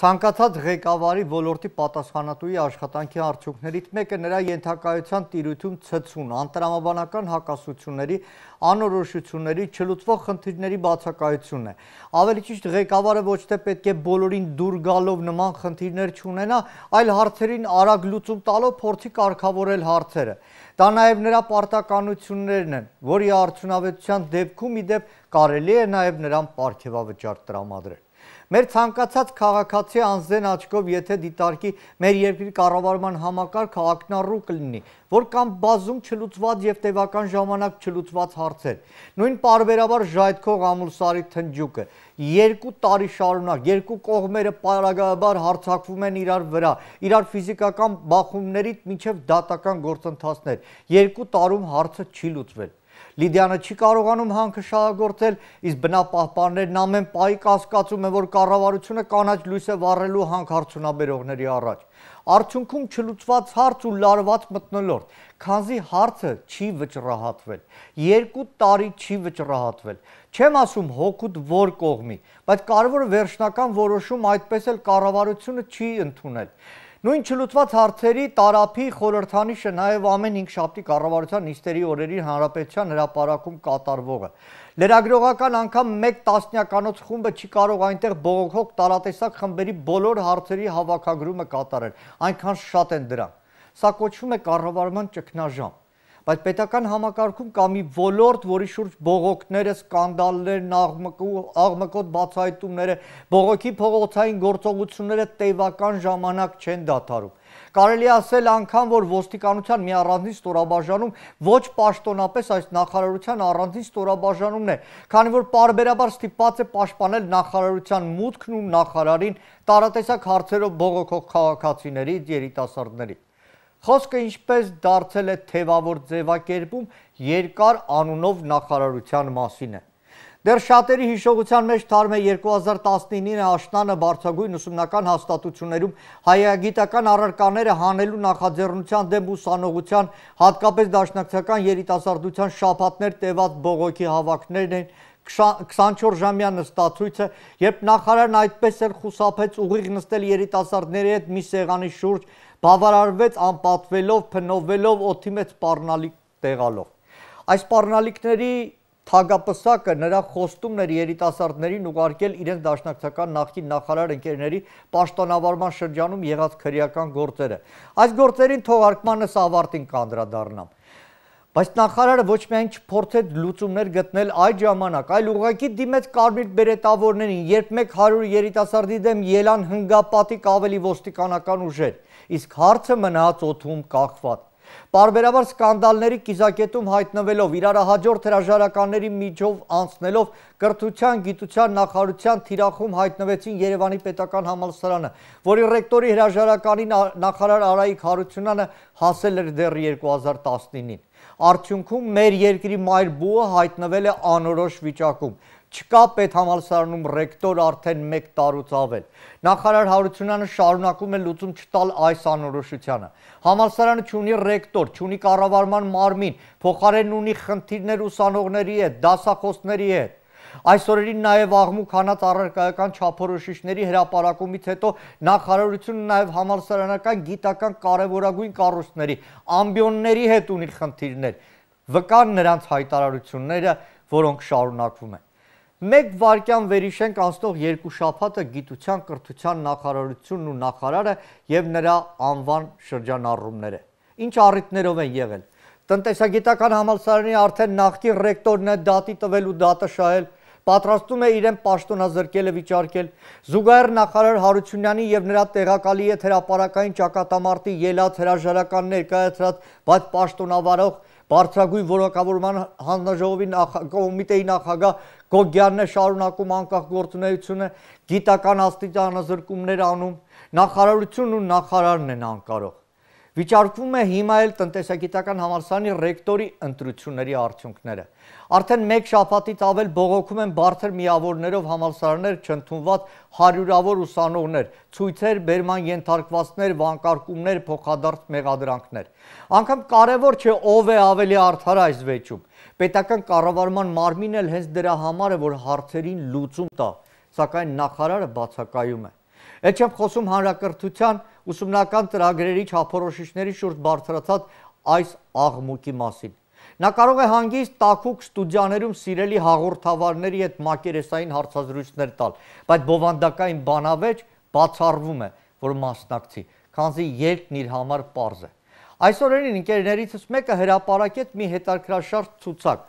Ցանկացած ղեկավարի ոլորտի պատասխանատուի աշխատանքի արդյունքներից մեկը նրա ենթակայության տիրույթում ցցուն, անտրամաբանական հակասությունների, անորոշությունների, չլուծվող խնդիրների բացակայությունն է։ Ավելի ճիշտ ղեկավարը ոչ թե պետք է բոլորին դուր գալով նման խնդիրներ չունենա, այլ հարցերին արագ լուծում տալով փորձի կարգավորել հարցերը։ Դա նաև նրա պարտականություններն են, որի արդյունավետության դեպքում իդեպ կարելի է նաև նրան ապարքեվավճար տրամադրել։ Մեր ցանկացած քաղաքացի անձեն աչքով եթե դիտարկի մեր երկրի կառավարման համակարգը ակնառու կլինի, որ կամ բազում չլուծված եւ տևական ժամանակ չլուծված հարցեր։ Նույն պարբերաբար Ժայթքող Ամուլսարի թնջուկը երկու տարի շարունակ երկու կողմերը պարագաբար հարցակվում են իրար վրա, իրար ֆիզիկական բախումներից մինչև դատական գործընթացներ։ Երկու տարում հարցը չի լուծվել։ Լիդիանը չի կարողանում հանքը շահագործել, իսկ բնապահպաններն ամեն պահի կասկածում են, որ կառավարությունը կանաչ լույս է վառելու հանք հարցունաբերողների առաջ։ Արդյունքում չլուծված հարց ու լարված մտնոլորտ, քանզի հարցը չի վճռահատվել, երկու տարի չի վճռահատվել։ Չեմ ասում հոգուտ որ կողմի, բայց կարևորը վերջնական որոշում այդպես էլ կառավարությունը չի ընդունել։ Նույն չլուծված հարցերի տարափի խորհրդանիշը նաև ամեն 5 շաբթի կառավարության նիստերի օրերին հանրապետության հրապարակում կատարվողը։ Լրագրողական անգամ 1 տասնյականոց խումբը չի կարող այնտեղ բողոքող տարատեսակ խմբերի բոլոր հարցերի հավաքագրումը կատարել, այնքան շատ են դրանք։ Սա կոչվում է կառավարման ճգնաժամ բայց պետական համակարգում կա մի ոլորտ, որի շուրջ բողոքները, սկանդալներն, աղմկոտ բացահայտումները, բողոքի փողոցային գործողությունները տևական ժամանակ չեն դադարում։ Կարելի ասել անգամ, որ ոստիկանության մի առանձին ստորաբաժանում ոչ պաշտոնապես այս նախարարության առանձին ստորաբաժանումն է, քանի որ parberabar ստիպված է պաշտպանել նախարարության մուտքն ու նախարարին տարատեսակ հարցերով բողոքող քաղաքացիների, երիտասարդների։ Խոսքը ինչպես դարձել է թևավոր ձևակերպում երկար անունով նախարարության մասին է։ Դեռ շատերի հիշողության մեջ թարմ է 2019-ին աշնանը բարձագույն ուսումնական հաստատություններում հայագիտական առարկաները հանելու նախաձեռնության դեմ ուսանողության, հատկապես դաշնակցական երիտասարդության շապատներ տևած բողոքի հավաքներն են 24 ժամյա նստացույցը, երբ նախարարն այդպես էլ խուսափեց ուղիղ նստել երիտասարդների հետ մի սեղանի շուրջ, բավարարվեց անպատվելով, փնովելով, օթի մեծ պարնալիք տեղալով։ Այս պարնալիքների թագապսակը նրա խոստումն էր երիտասարդներին ուղարկել իրենց դաշնակցական նախկին նախարար ընկերների պաշտոնավարման շրջանում եղած քրեական գործերը։ Այս գործերին թողարկմանս ավարտին կանդրադառնամ։ Բայց նախարարը ոչ միայն չփորձեց լուծումներ գտնել այդ ժամանակ, այլ ուղղակի դիմեց Կարմիր բերետավորներին, երբ մեկ 100 երիտասարդի դեմ ելան հնգապատիկ ավելի ոստիկանական ուժեր, իսկ հարցը մնաց օթում կախված։ Պարբերաբար սկանդալների կիզակետում հայտնվելով, իրարահաջորդ հրաժարականների միջով անցնելով, կրթության, գիտության, նախարության թիրախում հայտնվեցին Երևանի պետական համալսարանը, որի ռեկտորի հրաժարականին նախարար Արայիկ Հարությունյանը հասել էր դեռ 2019-ին։ Արդյունքում մեր երկրի մայր բուհը հայտնվել է անորոշ վիճակում։ Չկա պետհամալսարանում ռեկտոր արդեն 1 տարուց ավել։ Նախարար Հարությունյանը շարունակում է լուծում չտալ այս անորոշությանը։ Համալսարանը չունի ռեկտոր, չունի կառավարման մարմին, փոխարեն ունի խնդիրներ ուսանողների հետ, դասախոսների հետ։ Այս օրերին նաև աղմուկ հանած առարկայական չափորոշիչների հրապարակումից հետո նախարարությունը նաև համալսարանական գիտական կարևորագույն կառույցների ամբիոնների հետ ունի խնդիրներ։ Վկան նրանց հայտարարությունները, որոնք շարունակվում են։ Մեկ վարկյան վերիշենք անցնող երկու շաբաթը գիտության կրթության նախարարությունն ու նախարարը եւ նրա անվան շրջանառումները։ Ինչ առիթներով են եղել։ Տնտեսագիտական համալսարանի արդեն նախկին ռեկտորն է դատի տվել ու դատը շահել պատրաստում է իրեն պաշտոնազրկելը վիճարկել։ Զուգահեռ նախարար Հարությունյանի եւ նրա տեղակալի հետ հրաապարական ճակատամարտի ելած հրաժարական ներկայացրած, բայց պաշտոնավարող բարձրագույն որակավորման հանձնաժողովի կոմիտեի նախագահ Գոգյանն է շարունակում անկախ գործունեությունը, գիտական աստիճանազրկումներ անում, նախարարությունն ու նախարարն են անկարող։ Վիճարկվում է հիմա էլ տնտեսագիտական համալսարանի ռեկտորի ընտրությունների արդյունքները։ Արդեն 1 շաբաթից ավել բողոքում են բարձր միավորներով համալսարաններ չընդունված հարյուրավոր ուսանողներ, ցույցեր, բերման ենթարկվածներ, վանկարկումներ, փոխադարձ մեղադրանքներ։ Անկամ կարևոր չէ ով է ավելի արդար այս վեճում։ Պետական կառավարման մարմինն էլ հենց դրա համար է, որ հարցերին լուծում տա, սակայն նախարարը բացակայում է։ Այդ չեմ խոսում հանրակրթության ուսումնական ծրագրերի չափորոշիչների շուրջ բարձրացած այս աղմուկի մասին։ Նա կարող է հանգիստ տակուկ ստուդիաներում սիրելի հաղորդավարների հետ մակերեսային հարցազրույցներ տալ, բայց բովանդակային բանավեճ բացառվում է, որ մասնակցի, քանզի երկն իր համար པարզ է։ Այսօրերին ընկերներիցս մեկը հրապարակեց մի հետաքրքրաշարժ ցուցակ,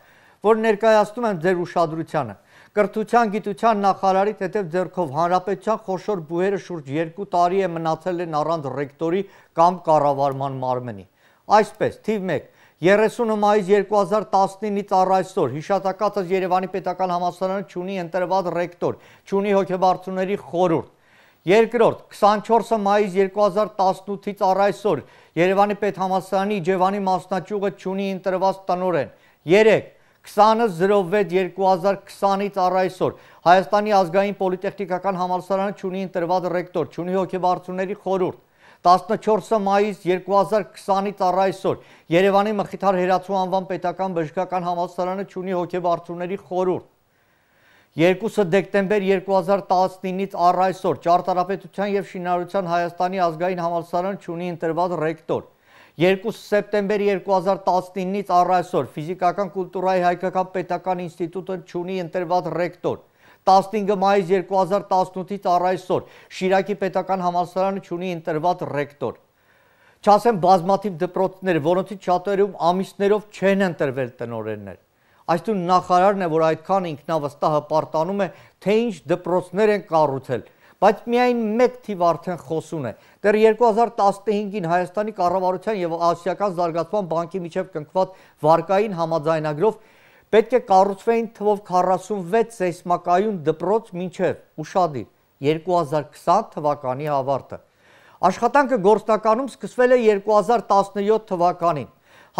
որ ներկայացնում եմ ձեր ուշադրությանը։ Կրթության գիտության նախարարի թեթև ձեռքով հանրապետության խոշոր բուհերը շուրջ 2 տարի է մնացել են առանց ռեկտորի կամ կառավարման մարմնի։ Այսպես, թիվ 1 30 մայիս 2019-ից առ այսօր հիշատակածս Երևանի պետական համալսարանը ճունի ընտրված ռեկտոր, ճունի հոգեբարձուների խորհուրդ։ Երկրորդ 24 մայիս 2018-ից առ այսօր Երևանի պետհամալսարանի Իջևանի մասնաճյուղը ճունի ընտրված տնօրեն։ 3 2006-2020-ից առ այսօր Հայաստանի ազգային պոլիտեխնիկական համալսարանը ճունի ընտրված ռեկտոր, ճունի հոգեվարությունների խորհուրդ 14 մայիս 2020-ից առ այսօր Երևանի Մխիթար Հերացու անվան պետական բժշկական համալսարանը ճունի հոգեվարությունների խորհուրդ 2 դեկտեմբեր 2019-ից առ այսօր Ճարտարապետության եւ Շինարարության Հայաստանի ազգային համալսարան ճունի ընտրված ռեկտոր 2 սեպտեմբեր 2019-ից առ այսօր ֆիզիկական կուլտուրայի հայկական պետական ինստիտուտը ճունի ընտրված ռեկտոր 15 մայիս 2018-ից առ այսօր Շիրակի պետական համալսարանը ճունի ընտրված ռեկտոր Չասեմ բազմաթիվ դպրոցներ, որոնցից շատերում ամիսներով չեն ընտրվել տնօրեններ Այսինքն նախարարն է, որ այդքան ինքնավստահը պարտանում է, թե ինչ դպրոցներ են կառուցել բայց միայն 1 թիվ արդեն խոսուն է։ Դեռ 2015-ին Հայաստանի կառավարության եւ Ասիական զարգացման բանկի միջև կնքված վարկային համաձայնագրով պետք է կառուցվեին թվով 46 սեյսմակայուն դպրոց մինչև ուշադիր 2020 թվականի ավարտը։ Աշխատանքը գործնականում սկսվել է 2017 թվականին։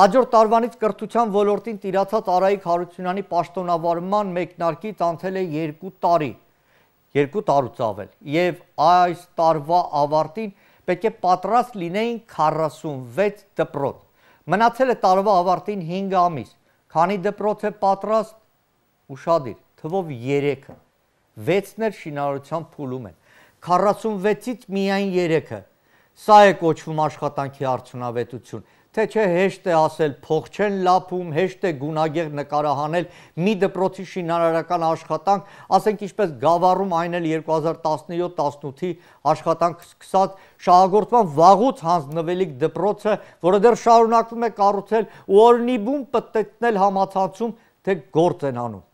Հաջորդ տարվանից կրթության ոլորտին տիրացած Արայիկ Հարությունյանի պաշտոնավարման մեկնարկից անցել է 2 տարի։ 2 տարուց ավել եւ այս տարվա ավարտին պետք է պատրաստ լինեին 46 դպրոց։ Մնացել է տարվա ավարտին 5 ամիս։ Քանի դպրոց է պատրաստ ուշադիր, թվով 3-ը։ 6-ն էլ շինարարության փուլում են։ 46-ից միայն 3-ը։ Սա է կոչվում աշխատանքի արդյունավետություն թե չէ հեշտ է ասել փող չեն լափում, հեշտ է գունագեղ նկարահանել մի դպրոցի շինարարական աշխատանք, ասենք ինչպես գավառում այն էլ 2017-18-ի աշխատանք սկսած շահագործման վաղուց հանձնվելիք դպրոցը, որը դեռ շարունակվում է կառուցել ու օրնիբում պատտեցնել համացանցում, թե գործ են անում։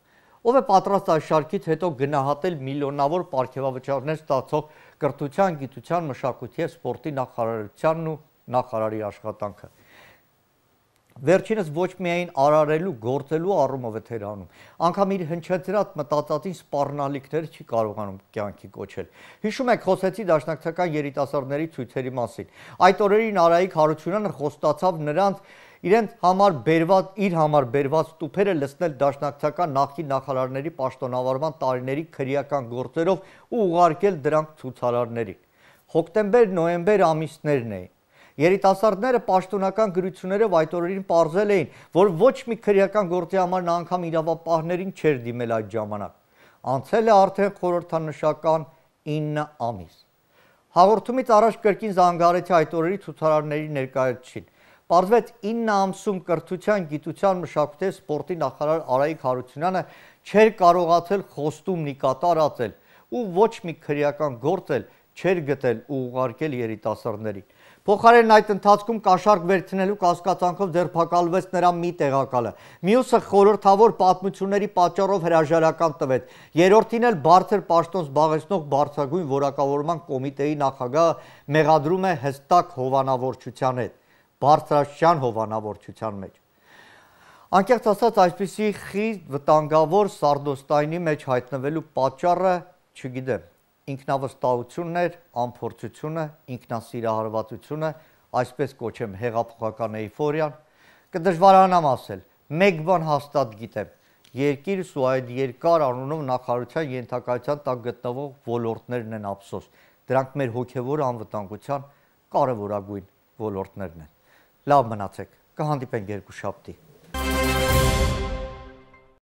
Ով է պատրաստ այս շարքից հետո գնահատել միլիոնավոր ապարքեվավճարներ ստացող կրթության, գիտության, մշակույթի և սպորտի նախարարությանն ու նախարարի աշխատանքը։ Վերջինս ոչ միայն արարելու, գործելու առումով է թերանում, անգամ իր հնչեցրած մտածածին սպառնալիքներ չի կարողանում կյանքի կոչել։ Հիշում եք խոսեցի դաշնակցական երիտասարդների ցույցերի մասին։ Այդ օրերին Արայիկ Հարությունյանը խոստացավ նրանց իրենց համար բերված իր համար բերված ստուփերը լցնել դաշնակցական նախկին նախարարների պաշտոնավարման տարիների քրեական գործերով ու ուղարկել դրանք ցուցարարներին։ Հոկտեմբեր-նոեմբեր ամիսներն էին Երիտասարդները պաշտոնական գրություններով այդ օրերին ողջունել էին, որ ոչ մի քրեական գործի համար նա անգամ իրավապահներին չէր դիմել այդ ժամանակ։ Անցել է արդեն խորհրդանշական 9 ամիս։ Հաղորդումից առաջ կրկին զանգարեցի այդ օրերի ցուցարարների ներկայացին։ Պարզվեց 9 ամսում կրթության, գիտության, մշակույթի, սպորտի նախարար Արայիկ Հարությունյանը չէր կարողացել խոստումն ի կատարածել ու ոչ մի քրեական գործել չեր գտել ու ուղարկել երիտասարդներին։ Փոխարեն այդ ընթացքում կաշառք վերցնելու կասկածանքով ձերբակալվեց նրա մի տեղակալը։ Մյուսը խորհրդավոր պատմությունների պատճառով հրաժարական տվեց։ Երրորդին էլ բարձր պաշտոն զբաղեցնող բարձրագույն որակավորման կոմիտեի նախագահը մեղադրում է հստակ հովանավորչության հետ, բարձրաշրջան հովանավորչության մեջ։ Անկեղծ ասած, այսպիսի խիտ վտանգավոր սարդոստայնի մեջ հայտնվելու պատճառը չգիտեմ, ինքնավստահությունն էր, ամփորձությունը, ինքնասիրահարվածությունը, այսպես կոչեմ հեղափոխական էйֆորիան։ Կդժվարանամ ասել, մեկ բան հաստատ գիտեմ, երկիրս ու այդ երկար անունով նախարարության ենթակայության տակ գտնվող ոլորտներն են ափսոս։ Դրանք մեր հոգևոր անվտանգության կարևորագույն ոլորտներն են։ Լավ մնացեք, կհանդիպենք երկու շաբթի։